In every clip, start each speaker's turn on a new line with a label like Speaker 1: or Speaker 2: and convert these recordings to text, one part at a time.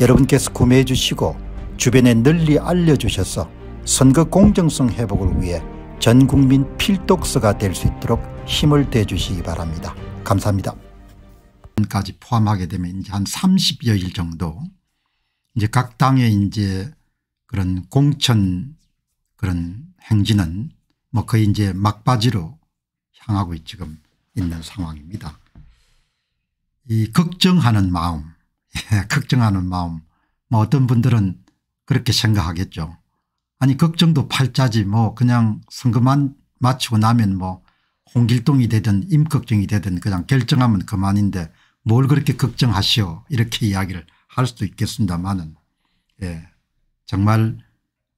Speaker 1: 여러분께서 구매해 주시고 주변에 널리 알려주셔서 선거 공정성 회복을 위해 전국민 필독서가 될 수 있도록 힘을 대주시기 바랍니다. 감사합니다. 까지 포함하게 되면 이제 한 30여일 정도 이제 각 당의 이제 그런 공천 그런 행진은 뭐 거의 이제 막바지로 향하고 지금 있는 상황입니다. 이 걱정하는 마음 예, 걱정하는 마음 뭐 어떤 분들은 그렇게 생각하겠죠. 아니 걱정도 팔자지 뭐 그냥 선거만 마치고 나면 뭐 홍길동이 되든 임걱정이 되든 그냥 결정하면 그만인데 뭘 그렇게 걱정하시오 이렇게 이야기를 할 수도 있겠습니다만은 예 정말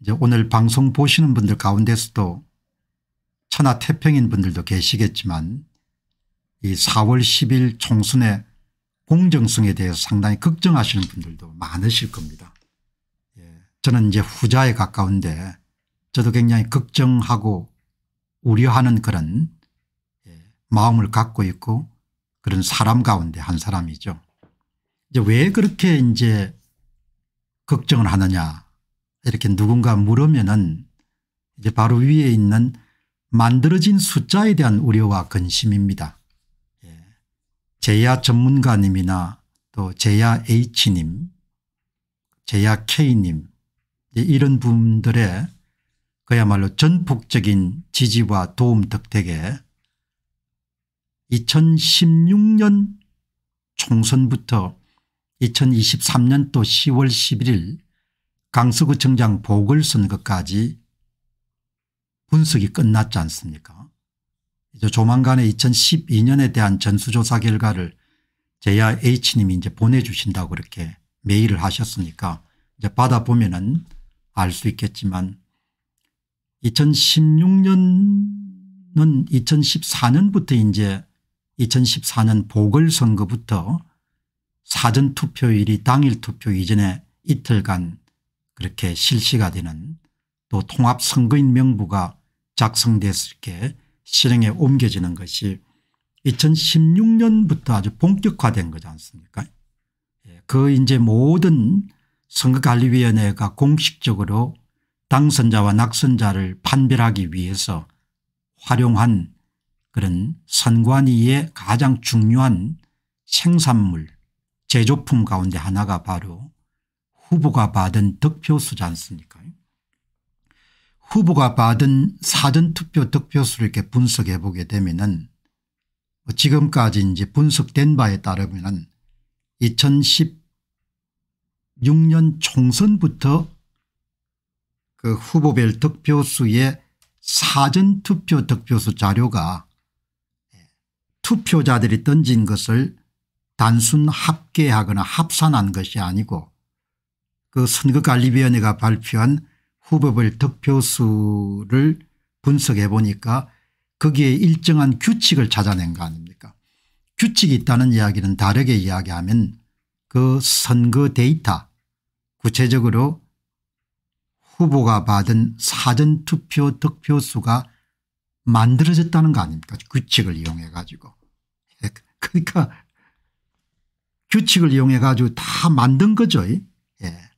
Speaker 1: 이제 오늘 방송 보시는 분들 가운데서도 천하태평인 분들도 계시겠지만 이 4월 10일 총선에 공정성에 대해서 상당히 걱정하시는 분들도 많으실 겁니다. 예. 저는 이제 후자에 가까운데 저도 굉장히 걱정하고 우려하는 그런 예. 마음을 갖고 있고 그런 사람 가운데 한 사람이죠. 이제 왜 그렇게 이제 걱정을 하느냐 이렇게 누군가 물으면은 이제 바로 위에 있는 만들어진 숫자에 대한 우려와 근심입니다. 제야 전문가님이나 또 제야 H님, 제야 K님 예, 이런 분들의 그야말로 전폭적인 지지와 도움 덕택에 2016년 총선부터 2023년도 10월 11일 강서구청장 보궐선거까지 분석이 끝났지 않습니까 이제 조만간에 2012년에 대한 전수조사 결과를 제야 H님이 이제 보내주신다고 그렇게 메일을 하셨으니까 이제 받아보면은 알 수 있겠지만 2016년은 2014년부터 이제 2014년 보궐선거부터 사전투표일이 당일 투표 이전에 이틀간 그렇게 실시가 되는 또 통합선거인 명부가 작성됐을 때 실행에 옮겨지는 것이 2016년부터 아주 본격화된 거지 않습니까 예, 그 이제 모든 선거관리위원회가 공식적으로 당선자와 낙선자를 판별하기 위해서 활용한 그런 선관위의 가장 중요한 생산물 제조품 가운데 하나가 바로 후보가 받은 득표수지 않습니까 후보가 받은 사전투표 득표수를 이렇게 분석해 보게 되면은 뭐 지금까지 이제 분석된 바에 따르면은 2016년 총선부터 그 후보별 득표수의 사전투표 득표수 자료가 투표자들이 던진 것을 단순 합계하거나 합산한 것이 아니고 그 선거관리위원회가 발표한 후보별 득표수를 분석해 보니까 거기에 일정한 규칙을 찾아낸 거 아닙니까 규칙이 있다는 이야기는 다르게 이야기하면 그 선거 데이터 구체적으로 후보가 받은 사전투표 득표수가 만들어졌다는 거 아닙니까 규칙을 이용해 가지고 예, 그러니까 규칙을 이용해 가지고 다 만든 거죠 예.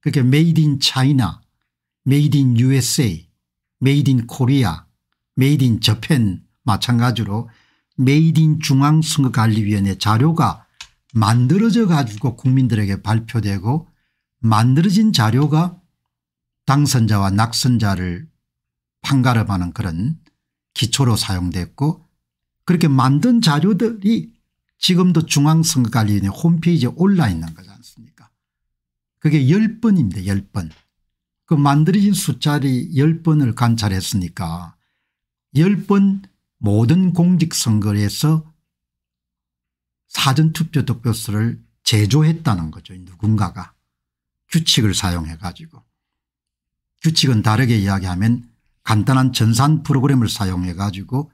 Speaker 1: 그렇게 메이드 인 차이나 메이드 인 USA, 메이드 인 코리아, 메이드 인 저펜 마찬가지로 메이드 인 중앙선거관리위원회 자료가 만들어져 가지고 국민들에게 발표되고 만들어진 자료가 당선자와 낙선자를 판가름하는 그런 기초로 사용됐고 그렇게 만든 자료들이 지금도 중앙선거관리위원회 홈페이지에 올라 있는 거지 않습니까 그게 10번입니다. 10번. 그 만들어진 숫자리 10번을 관찰했으니까 10번 모든 공직선거에서 사전투표 득표수를 제조했다는 거죠. 누군가가 규칙을 사용해 가지고 규칙은 다르게 이야기하면 간단한 전산 프로그램을 사용해 가지고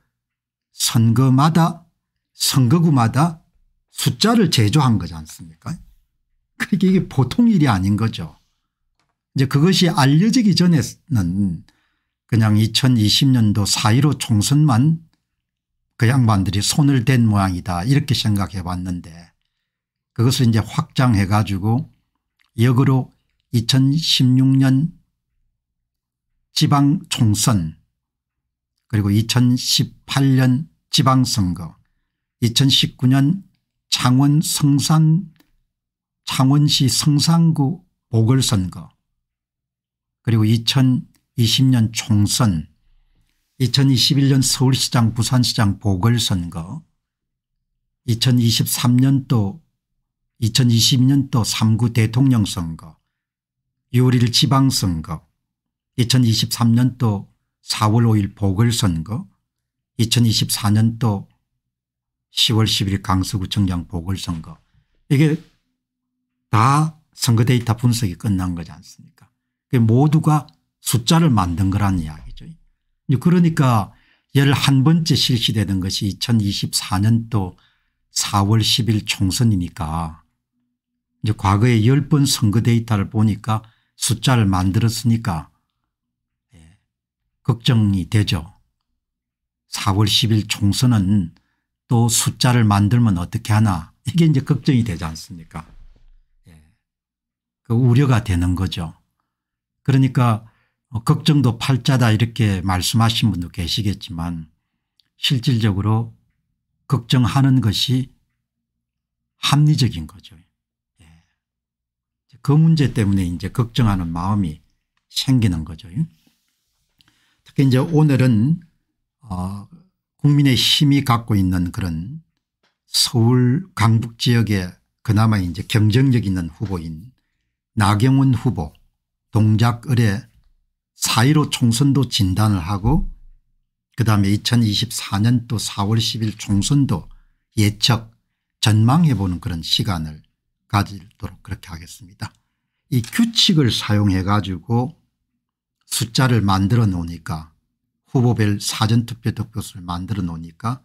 Speaker 1: 선거마다 선거구마다 숫자를 제조한 거지 않습니까 그러니까 이게 보통 일이 아닌 거죠. 이제 그것이 알려지기 전에는 그냥 2020년도 4.15 총선만 그 양반들이 손을 댄 모양이다 이렇게 생각해 봤는데 그것을 이제 확장해 가지고 역으로 2016년 지방 총선 그리고 2018년 지방선거 2019년 창원 성산 창원시 성산구 보궐선거 그리고 2020년 총선 2021년 서울시장 부산시장 보궐선거 2023년도 2022년도 3구 대통령 선거 6월 1일 지방선거 2023년도 4월 5일 보궐선거 2024년도 10월 1 1일 강서구청장 보궐선거 이게 다 선거 데이터 분석이 끝난 거지 않습니까 그 모두가 숫자를 만든 거란 이야기죠. 그러니까 11번째 실시되는 것이 2024년도 4월 10일 총선이니까 이제 과거에 10번 선거 데이터를 보니까 숫자를 만들었으니까 예, 걱정이 되죠. 4월 10일 총선은 또 숫자를 만들면 어떻게 하나 이게 이제 걱정이 되지 않습니까 예, 그 우려가 되는 거죠. 그러니까 어, 걱정도 팔자다 이렇게 말씀하신 분도 계시겠지만 실질적으로 걱정하는 것이 합리적인 거죠. 예. 그 문제 때문에 이제 걱정하는 마음이 생기는 거죠. 특히 이제 오늘은 어 국민의 힘이 갖고 있는 그런 서울 강북 지역에 그나마 이제 경쟁력 있는 후보인 나경원 후보 동작을에 사1로 총선도 진단을 하고 그다음에 2024년 또 4월 10일 총선도 예측 전망해보는 그런 시간을 가지도록 그렇게 하겠습니다. 이 규칙을 사용해 가지고 숫자를 만들어 놓으니까 후보별 사전투표 득표수를 만들어 놓으니까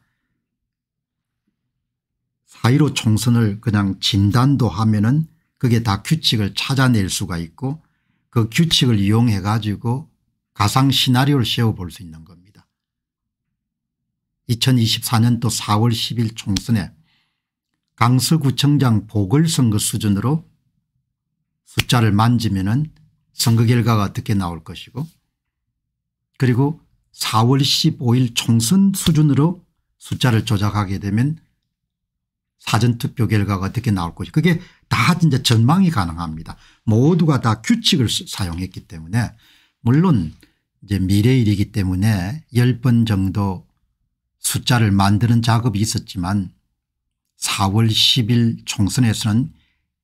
Speaker 1: 4.15 총선을 그냥 진단도 하면은 그게 다 규칙을 찾아낼 수가 있고 그 규칙을 이용해 가지고 가상 시나리오를 세워볼 수 있는 겁니다. 2024년도 4월 10일 총선에 강서구청장 보궐선거 수준으로 숫자를 만지면 은 선거 결과가 어떻게 나올 것이고 그리고 4월 15일 총선 수준으로 숫자를 조작하게 되면 사전투표 결과가 어떻게 나올 것이 그게 다 진짜 전망이 가능합니다. 모두가 다 규칙을 사용했기 때문에 물론 이제 미래일이기 때문에 10번 정도 숫자를 만드는 작업이 있었지만 4월 10일 총선에서는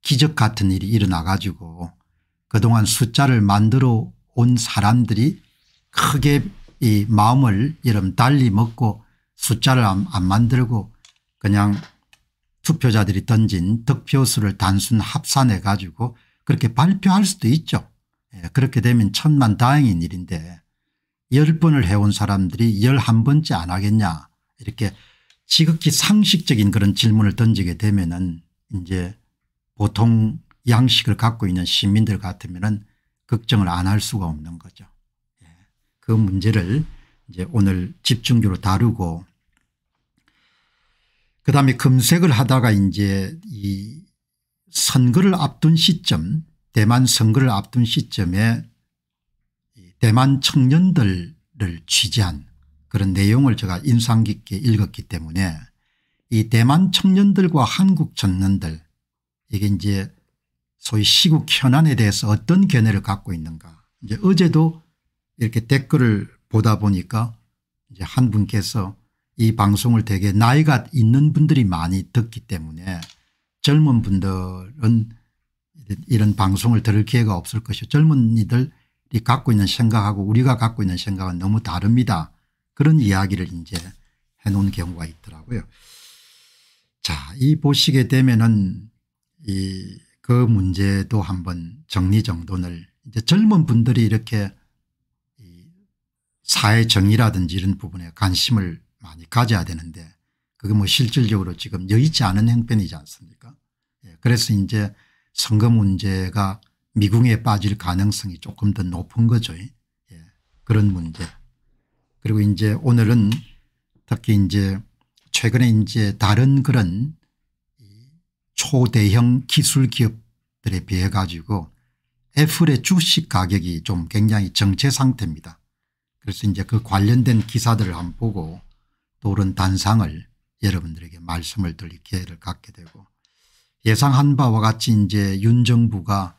Speaker 1: 기적 같은 일이 일어나 가지고 그동안 숫자를 만들어 온 사람들이 크게 이 마음을 여름 달리 먹고 숫자를 안 만들고 그냥 투표자들이 던진 득표수를 단순 합산해 가지고 그렇게 발표할 수도 있죠. 예, 그렇게 되면 천만 다행인 일인데 1번을 해온 사람들이 11번째 안 하겠냐 이렇게 지극히 상식적인 그런 질문을 던지게 되면 은 이제 보통 양식을 갖고 있는 시민들 같으면 은 걱정을 안 할 수가 없는 거죠. 예, 그 문제를 이제 오늘 집중적으로 다루고 그다음에 검색을 하다가 이제 이 선거를 앞둔 시점 대만 선거를 앞둔 시점에 대만 청년들을 취재한 그런 내용을 제가 인상 깊게 읽었기 때문에 이 대만 청년들과 한국 청년들 이게 이제 소위 시국 현안에 대해서 어떤 견해를 갖고 있는가 이제 어제도 이렇게 댓글을 보다 보니까 이제 한 분께서 이 방송을 되게 나이가 있는 분들이 많이 듣기 때문에 젊은 분들은 이런 방송을 들을 기회가 없을 것이고 젊은이들이 갖고 있는 생각하고 우리가 갖고 있는 생각은 너무 다릅니다. 그런 이야기를 이제 해놓은 경우가 있더라고요. 자, 이 보시게 되면은 이 그 문제도 한번 정리정돈을 이제 젊은 분들이 이렇게 사회 정의라든지 이런 부분에 관심을 많이 가져야 되는데 그게 뭐 실질적으로 지금 여의치 않은 행편이지 않습니까 예, 그래서 이제 선거 문제가 미궁에 빠질 가능성이 조금 더 높은 거죠. 예. 그런 문제. 그리고 이제 오늘은 특히 이제 최근에 이제 다른 그런 초대형 기술 기업들에 비해 가지고 애플의 주식 가격이 좀 굉장히 정체 상태입니다. 그래서 이제 그 관련된 기사들을 한번 보고 또 그런 단상을 여러분들에게 말씀을 드릴 기회를 갖게 되고 예상한 바와 같이 이제 윤 정부가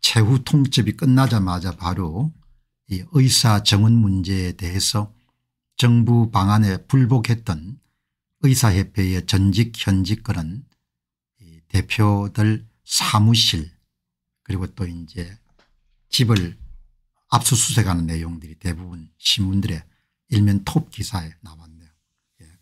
Speaker 1: 최후 통첩이 끝나자마자 바로 이 의사 정원 문제에 대해서 정부 방안에 불복했던 의사협회의 전직 현직 그런 대표들 사무실 그리고 또 이제 집을 압수수색하는 내용들이 대부분 신문들의 일면 톱 기사에 나왔습니다.